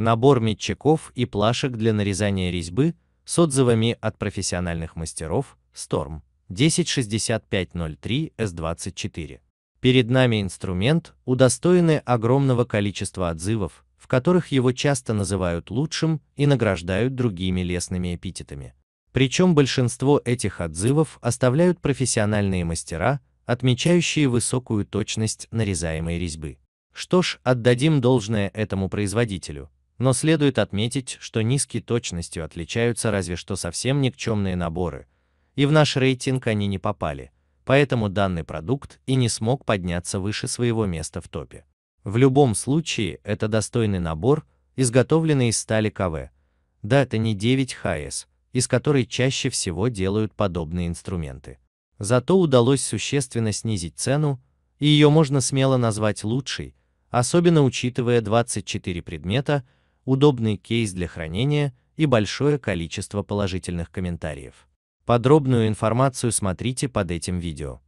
набор метчаков и плашек для нарезания резьбы с отзывами от профессиональных мастеров Storm 106503 S24. Перед нами инструмент, удостоенный огромного количества отзывов, в которых его часто называют лучшим и награждают другими лесными эпитетами. Причем большинство этих отзывов оставляют профессиональные мастера, отмечающие высокую точность нарезаемой резьбы. Что ж, отдадим должное этому производителю. Но следует отметить, что низкой точностью отличаются разве что совсем никчемные наборы, и в наш рейтинг они не попали, поэтому данный продукт и не смог подняться выше своего места в топе. В любом случае, это достойный набор, изготовленный из стали КВ. Да, это не 9 ХС, из которой чаще всего делают подобные инструменты. Зато удалось существенно снизить цену, и ее можно смело назвать лучшей, особенно учитывая 24 предмета, удобный кейс для хранения и большое количество положительных комментариев. Подробную информацию смотрите под этим видео.